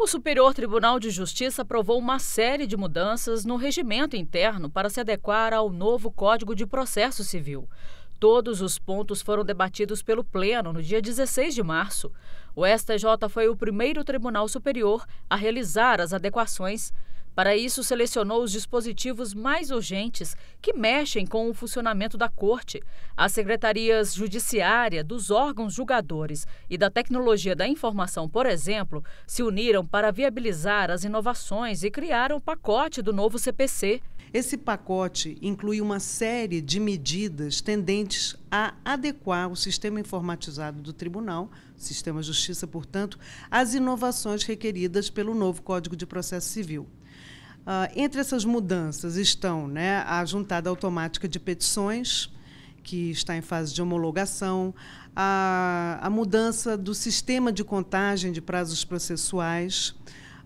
O Superior Tribunal de Justiça aprovou uma série de mudanças no regimento interno para se adequar ao novo Código de Processo Civil. Todos os pontos foram debatidos pelo Pleno no dia 16 de março. O STJ foi o primeiro tribunal superior a realizar as adequações para isso, selecionou os dispositivos mais urgentes que mexem com o funcionamento da Corte. As secretarias judiciária, dos órgãos julgadores e da tecnologia da informação, por exemplo, se uniram para viabilizar as inovações e criaram o pacote do novo CPC. Esse pacote inclui uma série de medidas tendentes a adequar o sistema informatizado do tribunal, sistema justiça, portanto, às inovações requeridas pelo novo Código de Processo Civil. Uh, entre essas mudanças estão né, a juntada automática de petições, que está em fase de homologação, a, a mudança do sistema de contagem de prazos processuais,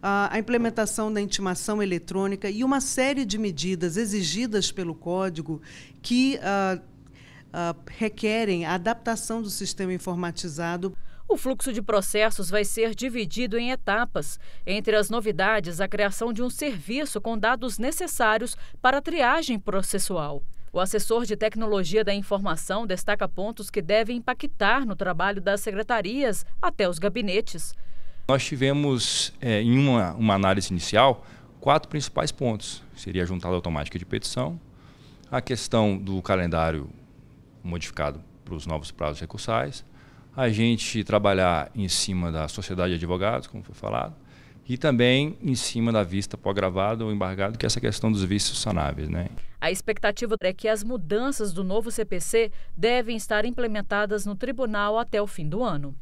a implementação da intimação eletrônica e uma série de medidas exigidas pelo Código que uh, uh, requerem a adaptação do sistema informatizado. O fluxo de processos vai ser dividido em etapas. Entre as novidades, a criação de um serviço com dados necessários para a triagem processual. O assessor de tecnologia da informação destaca pontos que devem impactar no trabalho das secretarias até os gabinetes. Nós tivemos, é, em uma, uma análise inicial, quatro principais pontos. Seria a juntada automática de petição, a questão do calendário modificado para os novos prazos recursais, a gente trabalhar em cima da sociedade de advogados, como foi falado, e também em cima da vista pós agravado ou embargado, que é essa questão dos vícios sanáveis. Né? A expectativa é que as mudanças do novo CPC devem estar implementadas no tribunal até o fim do ano.